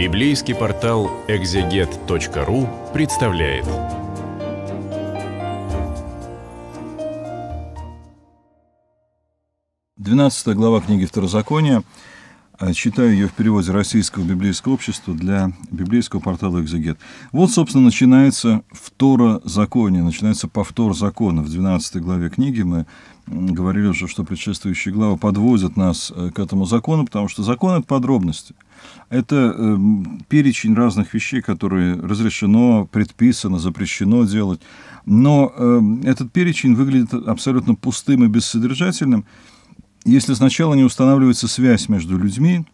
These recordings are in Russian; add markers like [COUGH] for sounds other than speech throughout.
Библейский портал экзегет.ру представляет. Двенадцатая глава книги Второзакония. Э, читаю ее в переводе Российского библейского общества для библейского портала «Экзегет». Вот, собственно, начинается второзаконие, начинается повтор закона. В 12 главе книги мы говорили уже, что предшествующие главы подводят нас э, к этому закону, потому что закон – это подробности – это э, перечень разных вещей, которые разрешено, предписано, запрещено делать. Но э, этот перечень выглядит абсолютно пустым и бессодержательным, если сначала не устанавливается связь между людьми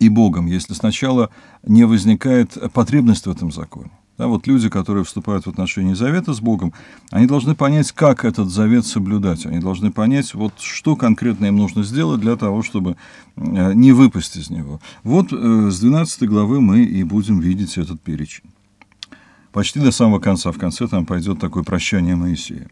и Богом, если сначала не возникает потребность в этом законе. Да, вот люди, которые вступают в отношения завета с Богом, они должны понять, как этот завет соблюдать. Они должны понять, вот что конкретно им нужно сделать для того, чтобы э, не выпасть из него. Вот э, с 12 главы мы и будем видеть этот перечень. Почти до самого конца, в конце там пойдет такое прощание Моисея.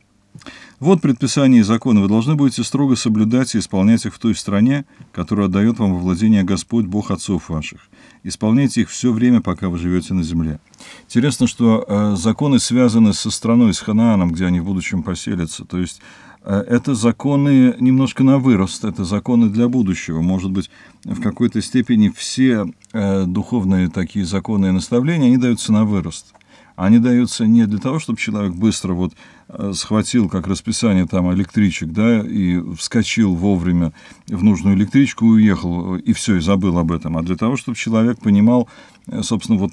Вот предписания и законы. Вы должны будете строго соблюдать и исполнять их в той стране, которую отдает вам во владение Господь, Бог отцов ваших. Исполняйте их все время, пока вы живете на земле. Интересно, что э, законы связаны со страной, с Ханааном, где они в будущем поселятся. То есть э, это законы немножко на вырост, это законы для будущего. Может быть, в какой-то степени все э, духовные такие законы и наставления, они даются на вырост они даются не для того, чтобы человек быстро вот э, схватил, как расписание там электричек, да, и вскочил вовремя в нужную электричку э, и уехал, и все, и забыл об этом, а для того, чтобы человек понимал, э, собственно, вот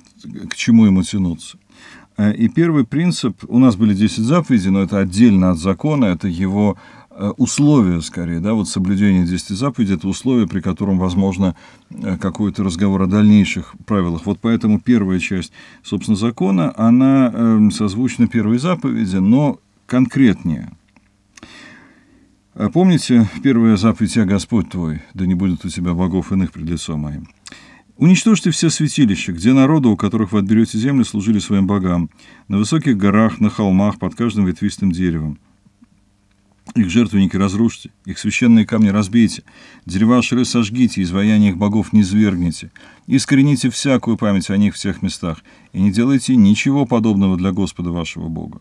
к чему ему тянуться. И первый принцип, у нас были 10 заповедей, но это отдельно от закона, это его Э, условия, скорее, да, вот соблюдение 10 заповедей, это условие, при котором возможно э, какой-то разговор о дальнейших правилах. Вот поэтому первая часть, собственно, закона, она эм, созвучна первой заповеди, но конкретнее. А помните, первая заповедь «Я Господь твой, да не будет у тебя богов иных пред лицом моим». Уничтожьте все святилища, где народы, у которых вы отберете землю, служили своим богам, на высоких горах, на холмах, под каждым ветвистым деревом – их жертвенники разрушьте, их священные камни разбейте, дерева шры сожгите, изваяния их богов не низвергните. Искорените всякую память о них в всех местах, и не делайте ничего подобного для Господа вашего Бога.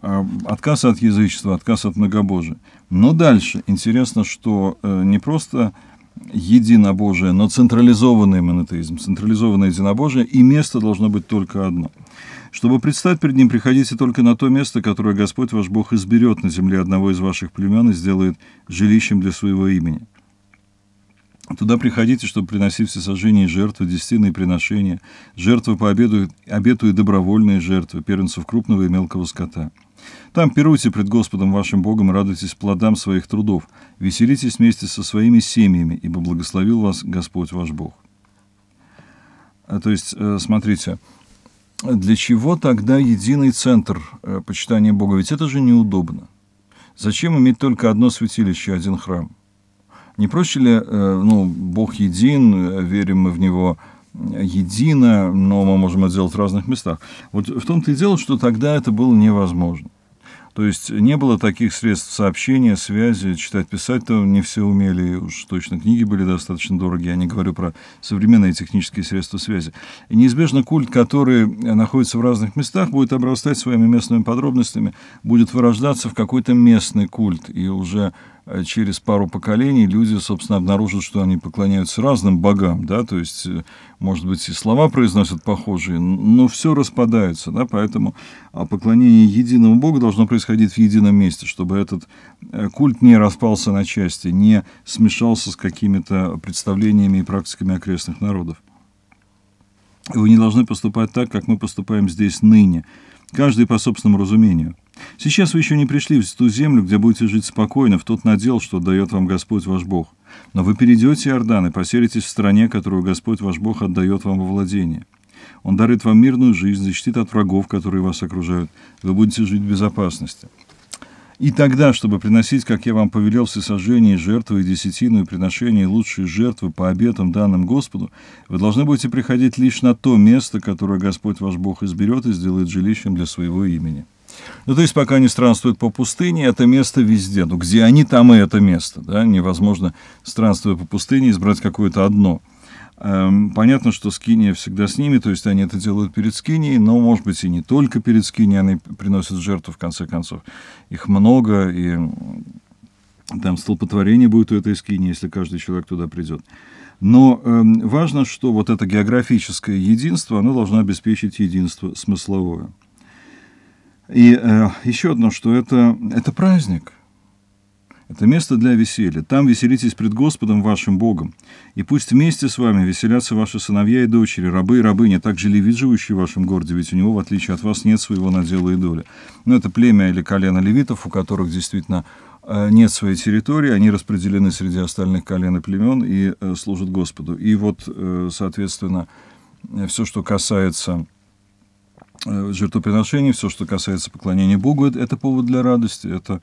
А, отказ от язычества, отказ от многобожия. Но дальше интересно, что э, не просто единобожие, но централизованный монотеизм, централизованное единобожие, и место должно быть только одно – чтобы предстать перед ним, приходите только на то место, которое Господь ваш Бог изберет на земле одного из ваших племен и сделает жилищем для своего имени. Туда приходите, чтобы приносить всесожжение и жертвы, десятины и приношения, жертвы по обеду, обету и добровольные жертвы, первенцев крупного и мелкого скота. Там пируйте пред Господом вашим Богом и радуйтесь плодам своих трудов, веселитесь вместе со своими семьями, ибо благословил вас Господь ваш Бог». А, то есть, э, смотрите, для чего тогда единый центр э, почитания Бога? Ведь это же неудобно. Зачем иметь только одно святилище, один храм? Не проще ли, э, ну, Бог един, э, верим мы в Него едино, но мы можем это делать в разных местах. Вот в том-то и дело, что тогда это было невозможно. То есть не было таких средств сообщения, связи, читать, писать-то не все умели, уж точно книги были достаточно дорогие, я не говорю про современные технические средства связи. И неизбежно культ, который находится в разных местах, будет обрастать своими местными подробностями, будет вырождаться в какой-то местный культ, и уже Э, через пару поколений люди, собственно, обнаружат, что они поклоняются разным богам, да, то есть, э, может быть, и слова произносят похожие, но все распадается, да, поэтому а, поклонение единому богу должно происходить в едином месте, чтобы этот э, культ не распался на части, не смешался с какими-то представлениями и практиками окрестных народов. Вы не должны поступать так, как мы поступаем здесь ныне, каждый по собственному разумению. Сейчас вы еще не пришли в ту землю, где будете жить спокойно, в тот надел, что дает вам Господь ваш Бог. Но вы перейдете Иордан и поселитесь в стране, которую Господь ваш Бог отдает вам во владение. Он дарит вам мирную жизнь, защитит от врагов, которые вас окружают. Вы будете жить в безопасности. И тогда, чтобы приносить, как я вам повелел, всесожжение, жертвы и десятину и приношение лучшие жертвы по обетам данным Господу, вы должны будете приходить лишь на то место, которое Господь ваш Бог изберет и сделает жилищем для своего имени. Ну, то есть, пока они странствуют по пустыне, это место везде. Ну, где они, там и это место. Да? Невозможно, странствуя по пустыне, избрать какое-то одно. Эм, понятно, что скиния всегда с ними, то есть они это делают перед скинией, но, может быть, и не только перед скинией, они приносят жертву, в конце концов. Их много, и там столпотворение будет у этой скинии, если каждый человек туда придет. Но э, важно, что вот это географическое единство, оно должно обеспечить единство смысловое. И э, еще одно, что это, это праздник – это место для веселья. Там веселитесь пред Господом вашим Богом. И пусть вместе с вами веселятся ваши сыновья и дочери, рабы и рабыни, также левит, живущий в вашем городе, ведь у него, в отличие от вас, нет своего надела и доли. Но это племя или колено левитов, у которых действительно э, нет своей территории, они распределены среди остальных колен и племен и э, служат Господу. И вот, э, соответственно, все, что касается жертвоприношений, все, что касается поклонения Богу, это повод для радости, это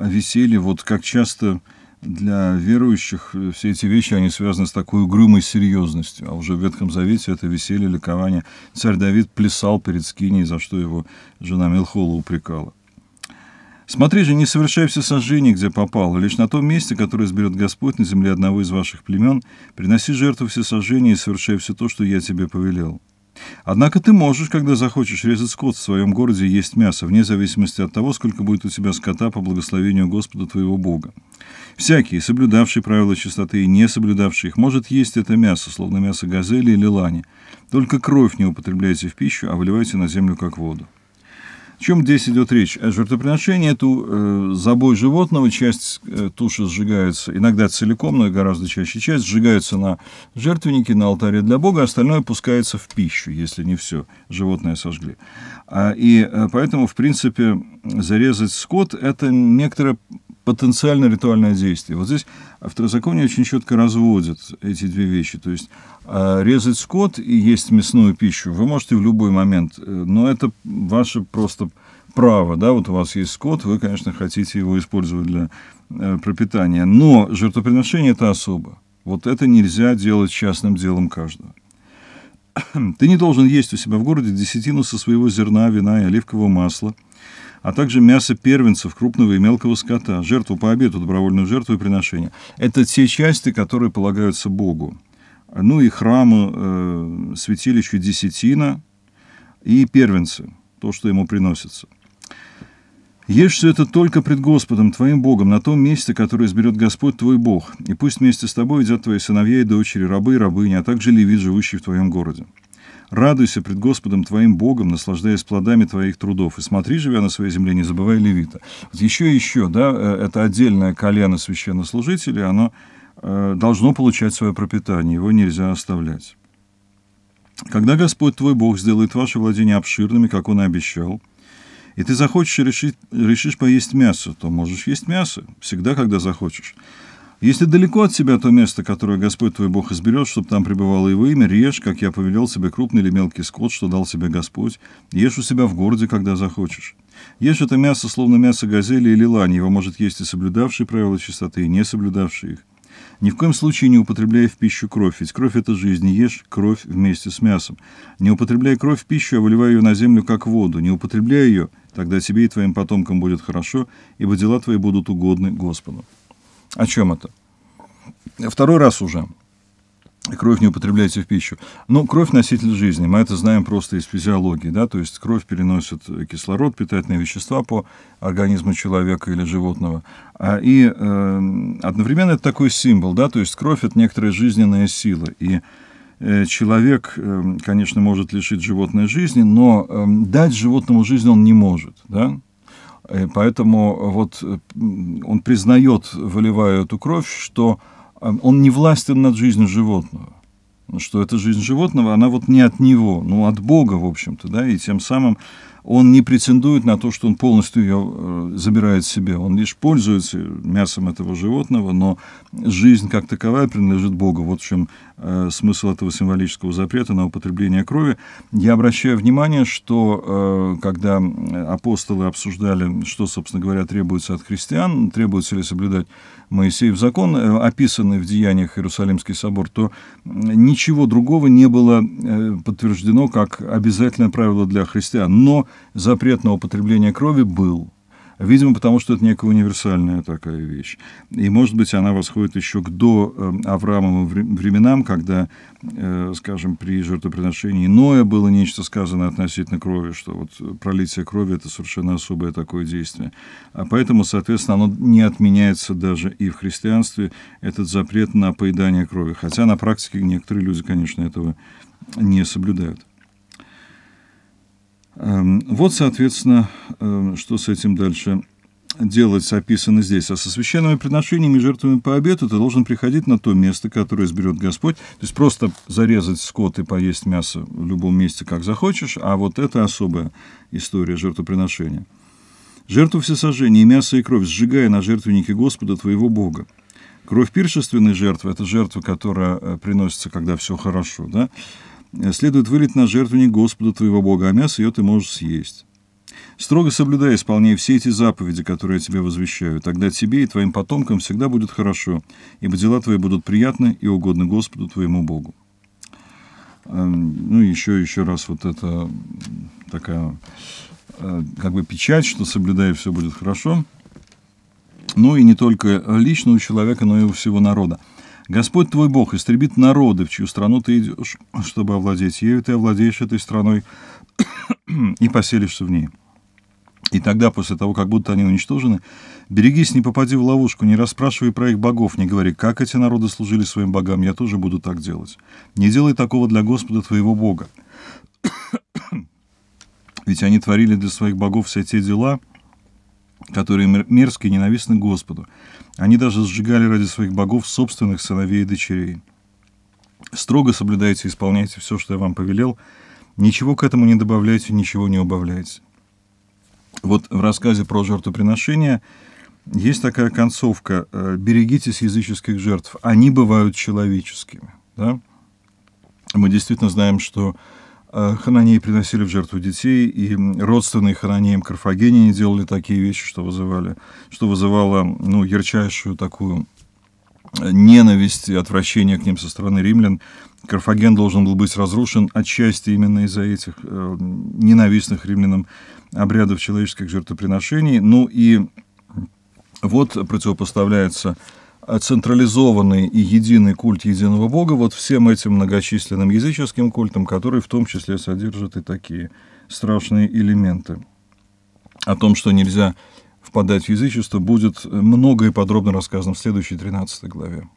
висели, вот как часто для верующих э, все эти вещи, они связаны с такой угрюмой серьезностью. А уже в Ветхом Завете это веселье, ликование. Царь Давид плясал перед скиней, за что его жена Мелхола упрекала. «Смотри же, не совершай все сожжения, где попало, лишь на том месте, которое изберет Господь на земле одного из ваших племен, приноси жертву все сожжения и совершай все то, что я тебе повелел». Однако ты можешь, когда захочешь резать скот в своем городе, и есть мясо, вне зависимости от того, сколько будет у тебя скота по благословению Господа твоего Бога. Всякий, соблюдавший правила чистоты и не соблюдавший их, может есть это мясо, словно мясо газели или лани. Только кровь не употребляйте в пищу, а выливайте на землю как воду. О чем здесь идет речь? Э, жертвоприношение – это э, забой животного, часть э, туши сжигается, иногда целиком, но и гораздо чаще часть, сжигается на жертвеннике, на алтаре для Бога, остальное пускается в пищу, если не все животное сожгли. А, и э, поэтому, в принципе, зарезать скот – это некоторое потенциально ритуальное действие. Вот здесь второзаконие очень четко разводят эти две вещи. То есть а, резать скот и есть мясную пищу вы можете в любой момент, э, но это ваше просто право, да, вот у вас есть скот, вы, конечно, хотите его использовать для э, пропитания, но жертвоприношение это особо. Вот это нельзя делать частным делом каждого. [CLEARS THROAT] Ты не должен есть у себя в городе десятину со своего зерна, вина и оливкового масла – а также мясо первенцев, крупного и мелкого скота, жертву по обету, добровольную жертву и приношение. Это те части, которые полагаются Богу. Ну и храмы, э, святилище Десятина и первенцы, то, что ему приносится. Ешь все это только пред Господом, твоим Богом, на том месте, которое изберет Господь твой Бог, и пусть вместе с тобой идут твои сыновья и дочери, рабы и рабыни, а также левит, живущий в твоем городе. Радуйся пред Господом твоим Богом, наслаждаясь плодами твоих трудов. И смотри, живя на своей земле, не забывай левита. Вот еще и еще, да, э, это отдельное колено священнослужителей, оно э, должно получать свое пропитание, его нельзя оставлять. Когда Господь твой Бог сделает ваши владения обширными, как Он и обещал, и ты захочешь решить, решишь поесть мясо, то можешь есть мясо всегда, когда захочешь. Если далеко от себя то место, которое Господь твой Бог изберет, чтобы там пребывало его имя, режь, как я повелел себе, крупный или мелкий скот, что дал себе Господь, ешь у себя в городе, когда захочешь. Ешь это мясо, словно мясо газели или лани, его может есть и соблюдавший правила чистоты, и не соблюдавший их. Ни в коем случае не употребляй в пищу кровь, ведь кровь – это жизнь, ешь кровь вместе с мясом. Не употребляй кровь в пищу, а выливай ее на землю, как воду. Не употребляй ее, тогда тебе и твоим потомкам будет хорошо, ибо дела твои будут угодны Господу. О чем это? Второй раз уже. Кровь не употребляйте в пищу. Ну, кровь носитель жизни. Мы это знаем просто из физиологии. Да? То есть кровь переносит кислород, питательные вещества по организму человека или животного. А, и э, одновременно это такой символ. Да? То есть кровь – это некоторая жизненная сила. И э, человек, э, конечно, может лишить животное жизни, но э, дать животному жизнь он не может. Да? Э, поэтому вот э, он признает, выливая эту кровь, что эм, он не властен над жизнью животного, что эта жизнь животного, она вот не от него, ну, от Бога, в общем-то, да, и тем самым он не претендует на то, что он полностью ее э, забирает себе. Он лишь пользуется мясом этого животного, но жизнь как таковая принадлежит Богу. Вот в чем э, смысл этого символического запрета на употребление крови. Я обращаю внимание, что э, когда апостолы обсуждали, что, собственно говоря, требуется от христиан, требуется ли соблюдать Моисеев закон, э, описанный в деяниях Иерусалимский собор, то ничего другого не было э, подтверждено как обязательное правило для христиан. Но запрет на употребление крови был. Видимо, потому что это некая универсальная такая вещь. И, может быть, она восходит еще к до э, Авраамовым временам, когда, э, скажем, при жертвоприношении Ноя было нечто сказано относительно крови, что вот э, пролитие крови – это совершенно особое такое действие. А поэтому, соответственно, оно не отменяется даже и в христианстве, этот запрет на поедание крови. Хотя на практике некоторые люди, конечно, этого не соблюдают. Эм, вот, соответственно, эм, что с этим дальше делать описано здесь. А со священными приношениями и жертвами по обету ты должен приходить на то место, которое изберет Господь. То есть просто зарезать скот и поесть мясо в любом месте, как захочешь, а вот это особая история жертвоприношения. Жертву всесожжения, и мясо и кровь, сжигая на жертвеннике Господа твоего Бога. Кровь пиршественной жертвы – это жертва, которая э, приносится, когда все хорошо, да? следует вылить на жертвенник Господу твоего Бога, а мясо ее ты можешь съесть. Строго соблюдай, исполняй все эти заповеди, которые я тебе возвещаю. Тогда тебе и твоим потомкам всегда будет хорошо, ибо дела твои будут приятны и угодны Господу твоему Богу. Эм, ну, еще, еще раз вот это такая э, как бы печать, что соблюдая все будет хорошо. Ну и не только лично у человека, но и у всего народа. Господь твой Бог истребит народы, в чью страну ты идешь, чтобы овладеть ею, ты овладеешь этой страной [COUGHS] и поселишься в ней. И тогда, после того, как будут они уничтожены, берегись, не попади в ловушку, не расспрашивай про их богов, не говори, как эти народы служили своим богам, я тоже буду так делать. Не делай такого для Господа твоего Бога. [COUGHS] Ведь они творили для своих богов все те дела, которые мерзко и ненавистны Господу. Они даже сжигали ради своих богов собственных сыновей и дочерей. Строго соблюдайте и исполняйте все, что я вам повелел. Ничего к этому не добавляйте, ничего не убавляйте. Вот в рассказе про жертвоприношение есть такая концовка э, «Берегитесь языческих жертв, они бывают человеческими». Да? Мы действительно знаем, что Э, Хананеи приносили в жертву детей, и родственные Хананеям Карфагенине делали такие вещи, что, вызывали, что вызывало ну, ярчайшую такую э, ненависть и отвращение к ним со стороны римлян. Карфаген должен был быть разрушен отчасти именно из-за этих э, ненавистных римлянам обрядов человеческих жертвоприношений. Ну и вот противопоставляется централизованный и единый культ единого Бога вот всем этим многочисленным языческим культом, который в том числе содержит и такие страшные элементы. О том, что нельзя впадать в язычество, будет много и подробно рассказано в следующей 13 главе.